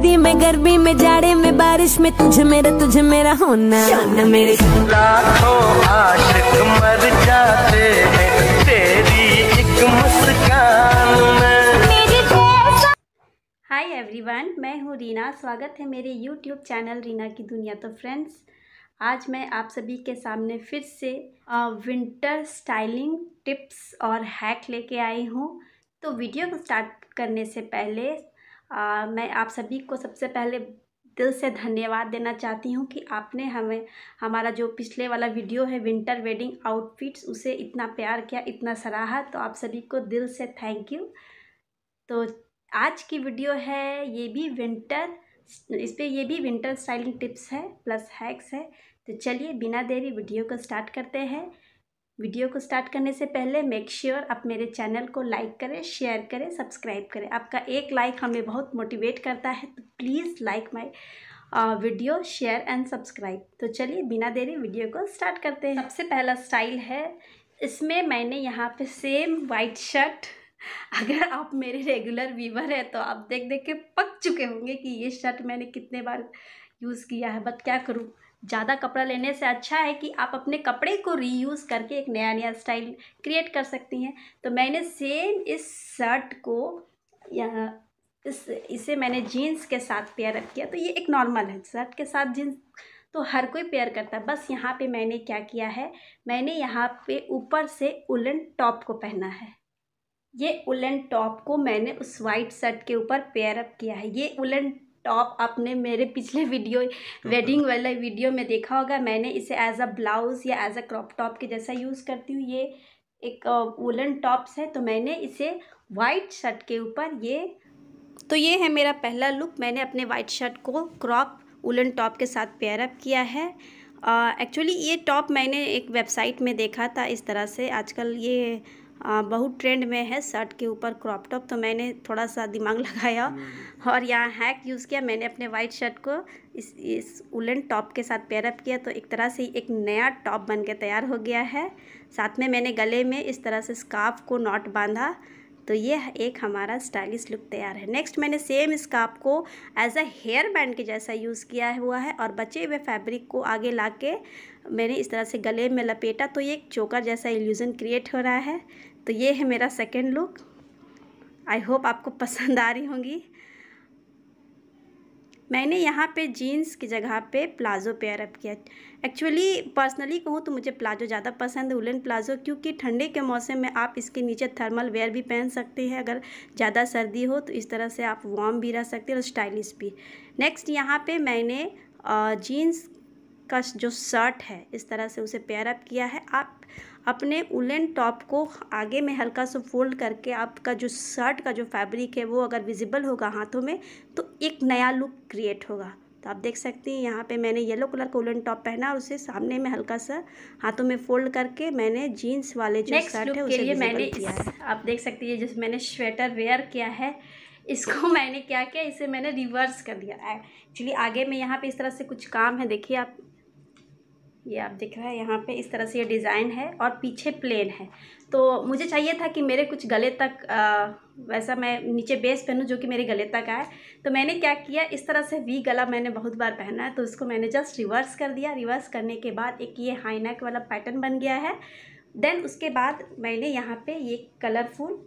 सर्दी में गर्मी में जाड़े में बारिश में तुझे मेरा तुझे मेरा होना मेरे आशिक मर जाते हैं तेरी एक मुस्कान हाय एवरीवन मैं हूँ रीना स्वागत है मेरे यूट्यूब चैनल रीना की दुनिया तो फ्रेंड्स आज मैं आप सभी के सामने फिर से विंटर स्टाइलिंग टिप्स और हैक लेके आई हूँ तो वीडियो को स्टार्ट करने से पहले आ, मैं आप सभी को सबसे पहले दिल से धन्यवाद देना चाहती हूँ कि आपने हमें हमारा जो पिछले वाला वीडियो है विंटर वेडिंग आउटफिट्स उसे इतना प्यार किया इतना सराहा तो आप सभी को दिल से थैंक यू तो आज की वीडियो है ये भी विंटर इस पर ये भी विंटर स्टाइलिंग टिप्स है प्लस हैक्स है तो चलिए बिना देरी वीडियो को स्टार्ट करते हैं वीडियो को स्टार्ट करने से पहले मेक श्योर sure आप मेरे चैनल को लाइक करें शेयर करें सब्सक्राइब करें आपका एक लाइक हमें बहुत मोटिवेट करता है तो please like my video share and subscribe तो चलिए बिना देरी वीडियो को स्टार्ट करते हैं सबसे पहला स्टाइल है इसमें मैंने यहाँ पे सेम वाइट शर्ट अगर आप मेरे रेगुलर व्यूवर हैं तो आप देख देख के पक चुके होंगे कि ये शर्ट मैंने कितने बार यूज़ किया है बट क्या करूँ ज़्यादा कपड़ा लेने से अच्छा है कि आप अपने कपड़े को रीयूज़ करके एक नया नया स्टाइल क्रिएट कर सकती हैं तो मैंने सेम इस शर्ट को इस इसे मैंने जीन्स के साथ पेयर अप किया तो ये एक नॉर्मल है शर्ट के साथ जीन्स तो हर कोई पेयर करता है बस यहाँ पे मैंने क्या किया है मैंने यहाँ पे ऊपर से उलन टॉप को पहना है ये उलन टॉप को मैंने उस वाइट शर्ट के ऊपर पेयर अप किया है ये उलन टॉप आपने मेरे पिछले वीडियो वेडिंग वाला वीडियो में देखा होगा मैंने इसे एज अ ब्लाउज़ या एज अ क्रॉप टॉप के जैसा यूज़ करती हूँ ये एक वुलन टॉप्स है तो मैंने इसे वाइट शर्ट के ऊपर ये तो ये है मेरा पहला लुक मैंने अपने वाइट शर्ट को क्रॉप वुलन टॉप के साथ पेयरअप किया है एक्चुअली uh, ये टॉप मैंने एक वेबसाइट में देखा था इस तरह से आजकल ये बहुत ट्रेंड में है शर्ट के ऊपर क्रॉप टॉप तो मैंने थोड़ा सा दिमाग लगाया हम्म, हम्म। और यहाँ हैक यूज़ किया मैंने अपने वाइट शर्ट को इस इस उलन टॉप के साथ पेयरअप किया तो एक तरह से एक नया टॉप बन के तैयार हो गया है साथ में मैंने गले में इस तरह से स्काफ को नॉट बांधा तो ये एक हमारा स्टाइलिश लुक तैयार है नेक्स्ट मैंने सेम इसका आपको एज अ हेयर बैंड के जैसा यूज़ किया हुआ है और बचे हुए फैब्रिक को आगे ला के मैंने इस तरह से गले में लपेटा तो ये एक चोकर जैसा इल्यूज़न क्रिएट हो रहा है तो ये है मेरा सेकेंड लुक आई होप आपको पसंद आ रही होंगी मैंने यहाँ पे जीन्स की जगह पे प्लाज़ो पेयर अप किया एक्चुअली पर्सनली कहूँ तो मुझे प्लाज़ो ज़्यादा पसंद है उलन प्लाज़ो क्योंकि ठंडे के मौसम में आप इसके नीचे थर्मल वेयर भी पहन सकते हैं अगर ज़्यादा सर्दी हो तो इस तरह से आप वार्म भी रह सकते हैं और स्टाइलिश भी नेक्स्ट यहाँ पर मैंने जीन्स का जो शर्ट है इस तरह से उसे पेयर अप किया है आप अपने उलन टॉप को आगे में हल्का सा फोल्ड करके आपका जो शर्ट का जो फैब्रिक है वो अगर विजिबल होगा हाथों में तो एक नया लुक क्रिएट होगा तो आप देख सकते हैं यहाँ पे मैंने येलो कलर का उलन टॉप पहना और उसे सामने में हल्का सा हाथों में फोल्ड करके मैंने जीन्स वाले जो शर्ट है उसे लिए मैंने किया है आप देख सकते हैं जैसे मैंने स्वेटर वेयर किया है इसको मैंने क्या किया इसे मैंने रिवर्स कर दिया एक्चुअली आगे में यहाँ पे इस तरह से कुछ काम है देखिए आप ये आप देख रहे हैं यहाँ पे इस तरह से ये डिज़ाइन है और पीछे प्लेन है तो मुझे चाहिए था कि मेरे कुछ गले तक आ, वैसा मैं नीचे बेस पहनूँ जो कि मेरे गले तक आए तो मैंने क्या किया इस तरह से वी गला मैंने बहुत बार पहना है तो उसको मैंने जस्ट रिवर्स कर दिया रिवर्स करने के बाद एक ये हाई नेक वाला पैटर्न बन गया है देन उसके बाद मैंने यहाँ पर ये कलरफुल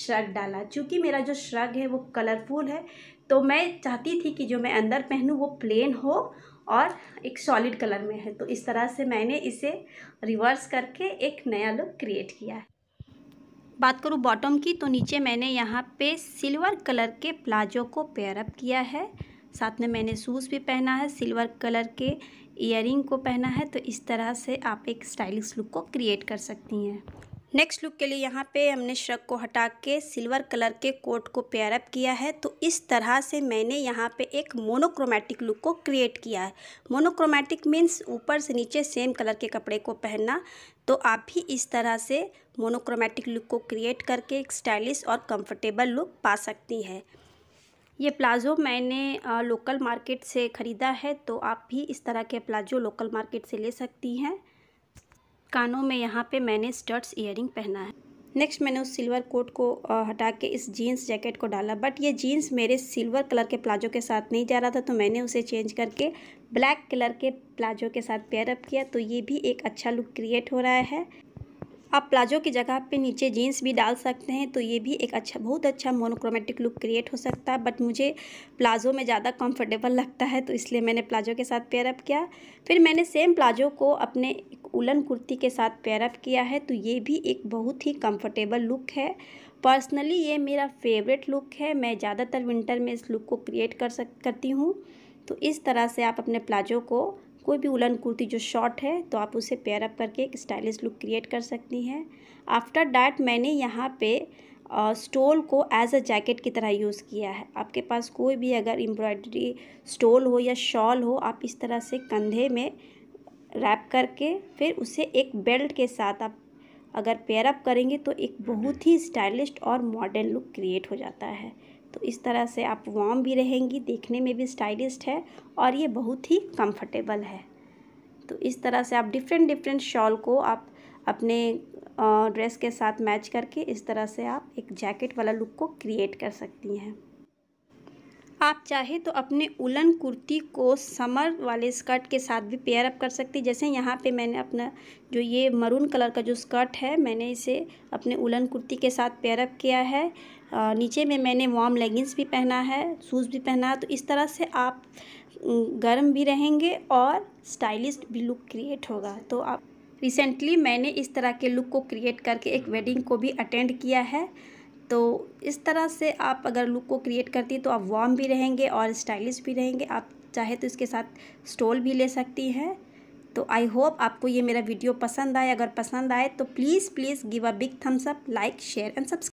श्रग डाला चूँकि मेरा जो श्रग है वो कलरफुल है तो मैं चाहती थी कि जो मैं अंदर पहनूँ वो प्लेन हो और एक सॉलिड कलर में है तो इस तरह से मैंने इसे रिवर्स करके एक नया लुक क्रिएट किया है बात करूँ बॉटम की तो नीचे मैंने यहाँ पे सिल्वर कलर के प्लाजो को पेयरअप किया है साथ में मैंने शूज़ भी पहना है सिल्वर कलर के इयर को पहना है तो इस तरह से आप एक स्टाइलिश लुक को क्रिएट कर सकती हैं नेक्स्ट लुक के लिए यहाँ पे हमने श्रक को हटा के सिल्वर कलर के कोट को पेयर अप किया है तो इस तरह से मैंने यहाँ पे एक मोनोक्रोमेटिक लुक को क्रिएट किया है मोनोक्रोमेटिक मीन्स ऊपर से नीचे सेम कलर के कपड़े को पहनना तो आप भी इस तरह से मोनोक्रोमेटिक लुक को क्रिएट करके एक स्टाइलिश और कंफर्टेबल लुक पा सकती हैं ये प्लाज़ो मैंने लोकल मार्केट से ख़रीदा है तो आप भी इस तरह के प्लाज़ो लोकल मार्केट से ले सकती हैं कानों में यहाँ पे मैंने स्टड्स ईयरिंग पहना है नेक्स्ट मैंने उस सिल्वर कोट को हटा के इस जीन्स जैकेट को डाला बट ये जीन्स मेरे सिल्वर कलर के प्लाजो के साथ नहीं जा रहा था तो मैंने उसे चेंज करके ब्लैक कलर के प्लाजो के साथ पेयरअप किया तो ये भी एक अच्छा लुक क्रिएट हो रहा है आप प्लाजो की जगह पे नीचे जीन्स भी डाल सकते हैं तो ये भी एक अच्छा बहुत अच्छा मोनोक्रोमेटिक लुक क्रिएट हो सकता है बट मुझे प्लाजो में ज़्यादा कंफर्टेबल लगता है तो इसलिए मैंने प्लाजो के साथ पेयरअप किया फिर मैंने सेम प्लाजो को अपने एक उलन कुर्ती के साथ पेयरअप किया है तो ये भी एक बहुत ही कम्फर्टेबल लुक है पर्सनली ये मेरा फेवरेट लुक है मैं ज़्यादातर विंटर में इस लुक को क्रिएट कर सक करती हूँ तो इस तरह से आप अपने प्लाजो को कोई भी उलन कुर्ती जो शॉर्ट है तो आप उसे पेयर अप करके एक स्टाइलिश लुक क्रिएट कर सकती हैं आफ्टर डैट मैंने यहाँ पे स्टोल को एज अ जैकेट की तरह यूज़ किया है आपके पास कोई भी अगर एम्ब्रॉयडरी स्टोल हो या शॉल हो आप इस तरह से कंधे में रैप करके फिर उसे एक बेल्ट के साथ आप अगर पेयर अप करेंगे तो एक बहुत ही स्टाइलिश और मॉडर्न लुक क्रिएट हो जाता है तो इस तरह से आप वार्म भी रहेंगी देखने में भी स्टाइलिस्ट है और ये बहुत ही कंफर्टेबल है तो इस तरह से आप डिफरेंट डिफरेंट शॉल को आप अपने ड्रेस के साथ मैच करके इस तरह से आप एक जैकेट वाला लुक को क्रिएट कर सकती हैं आप चाहे तो अपने उलन कुर्ती को समर वाले स्कर्ट के साथ भी पेयर अप कर सकती जैसे यहाँ पे मैंने अपना जो ये मरून कलर का जो स्कर्ट है मैंने इसे अपने उलन कुर्ती के साथ पेयर अप किया है नीचे में मैंने वार्म लेगिंग्स भी पहना है शूज़ भी पहना है तो इस तरह से आप गर्म भी रहेंगे और स्टाइलिश भी लुक क्रिएट होगा तो आप रिसेंटली मैंने इस तरह के लुक को क्रिएट करके एक वेडिंग को भी अटेंड किया है तो इस तरह से आप अगर लुक को क्रिएट करती तो आप वार्म भी रहेंगे और स्टाइलिश भी रहेंगे आप चाहे तो इसके साथ स्टोल भी ले सकती हैं तो आई होप आपको ये मेरा वीडियो पसंद आए अगर पसंद आए तो please please give a big thumbs up like share and subscribe